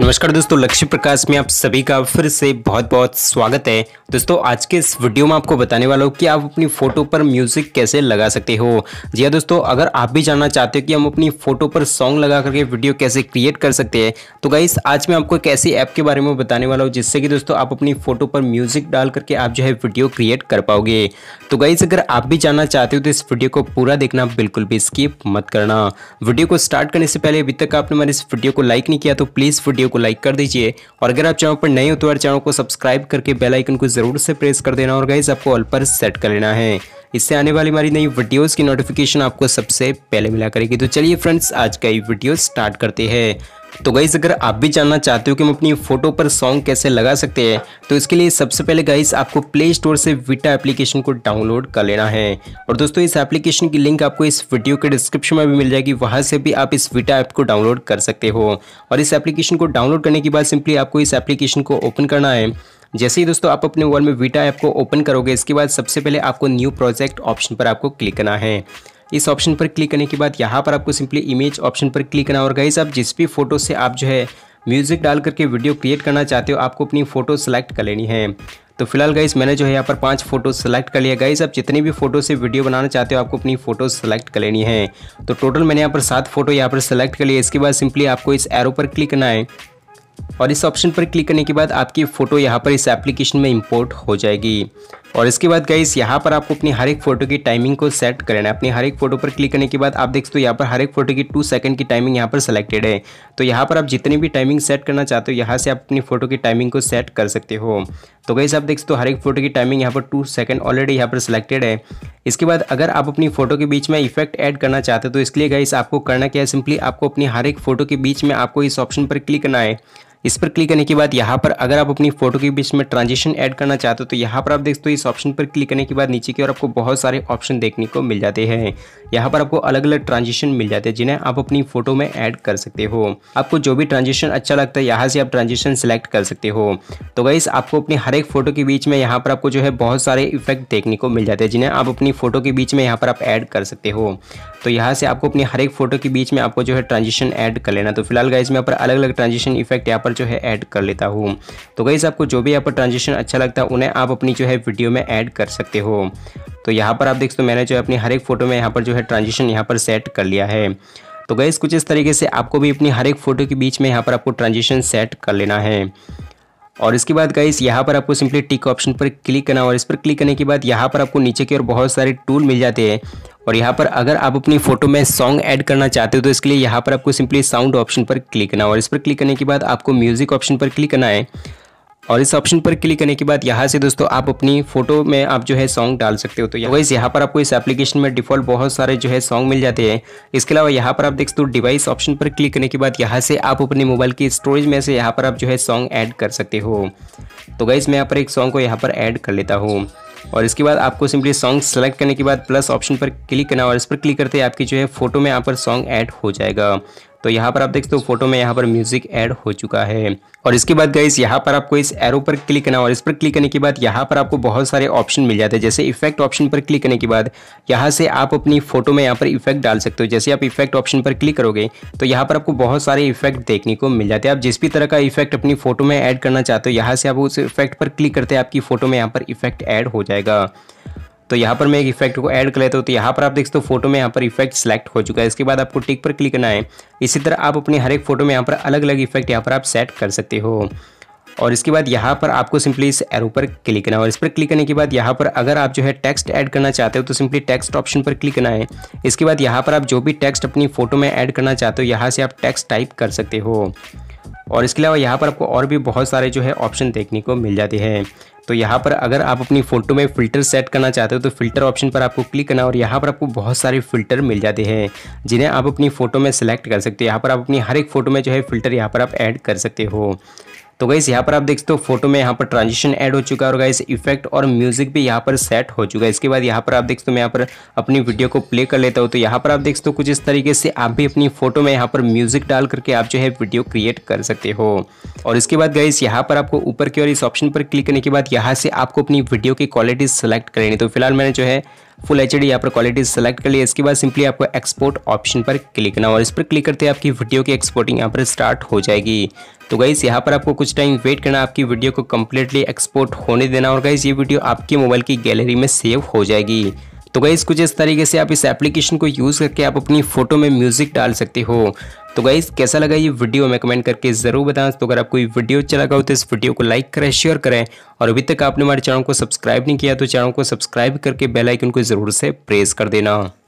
नमस्कार दोस्तों लक्ष्य प्रकाश में आप सभी का फिर से बहुत बहुत स्वागत है दोस्तों आज के इस वीडियो में आपको बताने वाला हूँ कि आप अपनी फ़ोटो पर म्यूज़िक कैसे लगा सकते हो जी हाँ दोस्तों अगर आप भी जानना चाहते हो कि हम अपनी फ़ोटो पर सॉन्ग लगा करके वीडियो कैसे क्रिएट कर सकते हैं तो गाइस आज मैं आपको एक ऐसी ऐप के बारे में बताने वाला हूँ जिससे कि दोस्तों आप अपनी फ़ोटो पर म्यूज़िक डाल करके आप जो है वीडियो क्रिएट कर पाओगे तो गाइस अगर आप भी जानना चाहते हो तो इस वीडियो को पूरा देखना बिल्कुल भी स्किप मत करना वीडियो को स्टार्ट करने से पहले अभी तक आपने हमारे इस वीडियो को लाइक नहीं किया तो प्लीज़ वीडियो वीडियो को लाइक कर दीजिए और अगर आप चैनल पर नए हो तो यार चैनल को सब्सक्राइब करके बेल आइकन को जरूर से प्रेस कर देना और गाइज आपको ऑल पर सेट कर लेना है इससे आने वाली हमारी नई वीडियोस की नोटिफिकेशन आपको सबसे पहले मिला करेगी तो चलिए फ्रेंड्स आज का ये वीडियो स्टार्ट करते हैं तो गाइस अगर आप भी जानना चाहते हो कि हम अपनी फोटो पर सॉन्ग कैसे लगा सकते हैं तो इसके लिए सबसे पहले गाइस आपको प्ले स्टोर से विटा एप्लीकेशन को डाउनलोड कर लेना है और दोस्तों इस एप्लीकेशन की लिंक आपको इस वीडियो के डिस्क्रिप्शन में भी मिल जाएगी वहाँ से भी आप इस विटा ऐप को डाउनलोड कर सकते हो और इस एप्लीकेशन को डाउनलोड करने के बाद सिंपली आपको इस एप्लीकेशन को ओपन करना है जैसे ही दोस्तों आप अपने मोबाइल में वीटा ऐप को ओपन करोगे इसके बाद सबसे पहले आपको न्यू प्रोजेक्ट ऑप्शन पर आपको क्लिक करना है इस ऑप्शन पर क्लिक करने के बाद यहाँ पर आपको सिंपली इमेज ऑप्शन पर क्लिक करना और गाइज आप जिस भी फोटो से आप जो है म्यूजिक डाल करके वीडियो क्रिएट करना चाहते हो आपको अपनी फ़ोटो सेलेक्ट कर लेनी है तो फिलहाल गाइस मैंने जो है यहाँ पर पांच फोटो सेलेक्ट कर लिया गाइस आप जितनी भी फोटो से वीडियो बनाना चाहते हो आपको अपनी फोटो सेलेक्ट कर लेनी है तो टोटल मैंने यहाँ पर सात फोटो यहाँ पर सेलेक्ट कर लिया इसके बाद सिंपली आपको इस एरो पर क्लिक करना है और इस ऑप्शन पर क्लिक करने के बाद आपकी फ़ोटो यहाँ पर इस एप्लीकेशन में इंपोर्ट हो जाएगी और इसके बाद गाइस यहाँ पर आपको अपनी हर एक फोटो की टाइमिंग को सेट करना है अपनी हर एक फोटो पर क्लिक करने के बाद आप देख सकते हो यहाँ पर हर एक फोटो की टू सेकंड की टाइमिंग यहाँ पर सेलेक्टेड है तो यहाँ पर आप जितनी भी टाइमिंग सेट करना चाहते हो यहाँ से आप अपनी फोटो की टाइमिंग को सेट कर सकते हो तो गाइस आप देख सकते हो हर एक फोटो की टाइमिंग यहाँ पर टू सेकंड ऑलरेडी यहाँ पर सिलेक्टेड है इसके बाद अगर आप अपनी फोटो के बीच में इफेक्ट ऐड करना चाहते हो तो इसलिए गाइस आपको करना क्या है सिंपली आपको अपनी हर एक फोटो के बीच में आपको इस ऑप्शन पर क्लिक करना है इस पर क्लिक करने के बाद यहाँ पर अगर आप अपनी फोटो के बीच में ट्रांजेक्शन ऐड करना चाहते हो तो यहाँ पर आप देखते हो इस ऑप्शन पर क्लिक करने के बाद नीचे की ओर आपको बहुत सारे ऑप्शन देखने को मिल जाते हैं यहाँ पर आपको अलग अलग ट्रांजेक्शन मिल जाते हैं जिन्हें आप अपनी फोटो में ऐड कर सकते हो आपको जो भी ट्रांजेक्शन अच्छा लगता है यहाँ से आप ट्रांजेक्शन सेलेक्ट कर सकते हो तो गाइस आपको अपनी हर एक फोटो के बीच में यहाँ पर आपको जो है बहुत सारे इफेक्ट देखने को मिल जाते हैं जिन्हें आप अपनी फोटो के बीच में यहाँ पर आप ऐड कर सकते हो तो यहाँ से आपको अपनी हर एक फोटो के बीच में आपको जो है ट्रांजेक्शन ऐड कर लेना तो फिलहाल गाइस में यहाँ पर अलग अलग ट्रांजेक्शन इफेक्ट यहाँ पर जो है ऐड कर लेता हूँ तो गई आपको जो भी यहाँ पर ट्रांजेक्शन अच्छा लगता है उन्हें आप अपनी जो है वीडियो में ऐड कर सकते हो तो यहाँ पर आप देख सकते हो मैंने जो है अपनी हर एक फोटो में यहाँ पर जो है ट्रांजेक्शन यहाँ पर सेट कर लिया है तो गैस कुछ इस तरीके से आपको भी अपनी हर एक फ़ोटो के बीच में यहाँ पर आपको ट्रांजेक्शन सेट कर लेना है और इसके बाद गाइस यहाँ पर आपको सिंपली टिक ऑप्शन पर क्लिक करना और इस पर क्लिक करने के बाद यहाँ पर आपको नीचे की ओर बहुत सारे टूल मिल जाते हैं और यहाँ पर अगर आप अपनी फोटो में सॉन्ग ऐड करना चाहते हो तो इसके लिए यहाँ पर आपको सिंपली साउंड ऑप्शन पर क्लिक करना है और इस पर क्लिक करने के बाद आपको म्यूज़िक ऑप्शन पर क्लिक करना है और इस ऑप्शन पर क्लिक करने के बाद यहाँ से दोस्तों आप अपनी फोटो में आप जो है सॉन्ग डाल सकते हो तो वाइज यहाँ पर आपको इस एप्लीकेशन में डिफॉल्ट बहुत सारे जो है सॉन्ग मिल जाते हैं इसके अलावा यहाँ पर आप देख सकते हो डिवाइस ऑप्शन पर क्लिक करने के बाद यहाँ से आप अपने मोबाइल की स्टोरेज में से यहाँ पर आप जो है सॉन्ग ऐड कर सकते हो तो गाइज मैं यहाँ पर एक सॉन्ग को यहाँ पर ऐड कर लेता हूँ और इसके बाद आपको सिंपली सॉन्ग सेलेक्ट करने के बाद प्लस ऑप्शन पर क्लिक करना और इस पर क्लिक करते ही आपकी जो है फोटो में यहाँ पर सॉन्ग ऐड हो जाएगा तो यहाँ पर आप देख सकते हो फोटो में यहाँ पर म्यूजिक ऐड हो चुका है और इसके बाद गई यहाँ पर आपको इस एरो पर क्लिक करना और इस पर क्लिक करने के बाद यहाँ पर आपको बहुत सारे ऑप्शन मिल जाते हैं जैसे इफेक्ट ऑप्शन पर क्लिक करने के बाद यहाँ से आप अपनी फोटो में यहाँ पर इफेक्ट डाल सकते हो जैसे आप इफेक्ट ऑप्शन पर क्लिक करोगे तो यहाँ पर आपको बहुत सारे इफेक्ट देखने को मिल जाते हैं आप जिस भी तरह का इफेक्ट अपनी फोटो में ऐड करना चाहते हो यहाँ से आप उस इफेक्ट पर क्लिक करते हैं आपकी फोटो में यहाँ पर इफेक्ट ऐड हो जाएगा तो यहाँ पर मैं एक इफेक्ट को ऐड कर लेता हूँ तो यहाँ पर आप देख सकते हो फोटो में यहाँ पर इफेक्ट सेलेक्ट हो चुका है इसके बाद आपको टिक पर क्लिक करना है इसी तरह आप अपने हर एक फोटो में यहाँ पर अलग अलग इफेक्ट यहाँ पर आप सेट कर सकते हो और इसके बाद यहाँ पर आपको सिंपली इस एरो पर क्लिक करना है और इस पर क्लिक करने के बाद यहाँ पर अगर आप जो है टेक्स्ट ऐड करना चाहते हो तो सिंपली टेक्स्ट ऑप्शन पर क्लिक करना है इसके बाद यहाँ पर आप जो भी टेक्स्ट अपनी फोटो में ऐड करना चाहते हो यहाँ से आप टेक्स्ट टाइप कर सकते हो और इसके अलावा यहाँ पर आपको और भी बहुत सारे जो है ऑप्शन देखने को मिल जाते हैं तो यहाँ पर अगर आप अपनी फ़ोटो में फ़िल्टर सेट करना चाहते हो तो फ़िल्टर ऑप्शन पर आपको क्लिक करना और यहाँ पर आपको बहुत सारे फ़िल्टर मिल जाते हैं जिन्हें आप अपनी फ़ोटो में सेलेक्ट कर सकते हो यहाँ पर आप अपनी हर एक फ़ोटो में जो है फ़िल्टर यहाँ पर आप ऐड कर सकते हो तो गाइस यहाँ पर आप देख सकते हो फोटो में यहाँ पर ट्रांजिशन ऐड हो चुका है और गाइस इफेक्ट और म्यूजिक भी यहाँ पर सेट हो चुका है इसके बाद यहाँ पर आप देख सकते हो मैं यहाँ पर अपनी वीडियो को प्ले कर लेता हूँ तो यहाँ पर आप देख सकते हो कुछ इस तरीके से आप भी अपनी फोटो में यहाँ पर म्यूजिक डाल करके आप जो है वीडियो क्रिएट कर सकते हो और इसके बाद गाइस यहाँ पर आपको ऊपर की ओर इस ऑप्शन पर क्लिक करने के बाद यहाँ से आपको अपनी वीडियो की क्वालिटी सेलेक्ट करनी तो फिलहाल मैंने जो है फुल एच डी यहाँ पर क्वालिटी सेलेक्ट कर लिया इसके बाद सिंपली आपको एक्सपोर्ट ऑप्शन पर क्लिक करना और इस पर क्लिक करते आपकी वीडियो की एक्सपोर्टिंग यहाँ पर स्टार्ट हो जाएगी तो गाइस यहाँ पर आपको कुछ टाइम वेट करना आपकी वीडियो को कम्प्लीटली एक्सपोर्ट होने देना और गाइस ये वीडियो आपके मोबाइल की गैलरी में सेव हो जाएगी तो गाइज़ कुछ इस तरीके से आप इस एप्लीकेशन को यूज़ करके आप अपनी फ़ोटो में म्यूज़िक डाल सकते हो तो गाइज़ कैसा लगा ये वीडियो हमें कमेंट करके ज़रूर बताएं तो अगर आपको ये वीडियो अच्छा लगा हो तो इस वीडियो को लाइक करें शेयर करें और अभी तक आपने हमारे चैनल को सब्सक्राइब नहीं किया तो चैनल को सब्सक्राइब करके बेलाइकन को ज़रूर से प्रेस कर देना